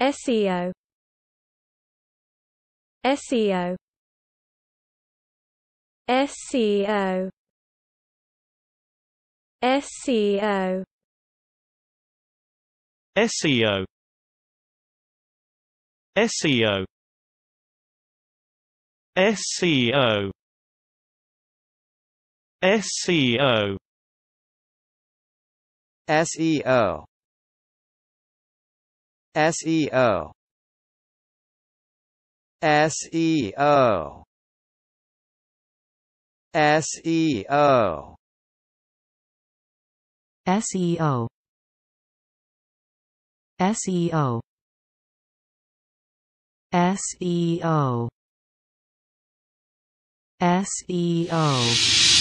SEO SEO SEO SEO SEO SEO SEO SEO SEO SEO SEO SEO SEO SEO SEO SEO